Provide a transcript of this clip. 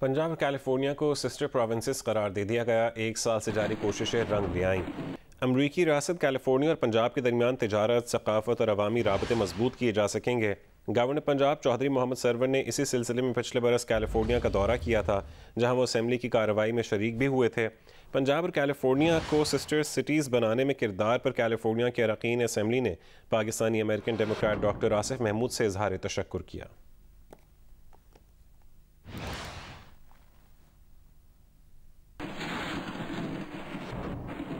पंजाब और कैलिफोर्निया को sister provinces करार दे दिया गया एक साल से जारी कोशिशें रंग ले आईं अमरीकी रियासत कैलिफोर्निया और पंजाब के दरमियान तजारत सकाफत और अवामी रबते मजबूत किए जा सकेंगे गवर्नर पंजाब चौधरी मोहम्मद सरवर ने इसी सिलसिले में पिछले बरस कैलिफोर्निया का दौरा किया था जहां वो असम्बली की कार्रवाई में शरीक भी हुए थे पंजाब और कैलिफोर्निया को सिस्टर सिटीज़ बनाने में किरदार पर कैलिफोर्निया के अरकान असम्बली ने Pakistani American Democrat doctor Asif Mahmood से इजहार तशक् किया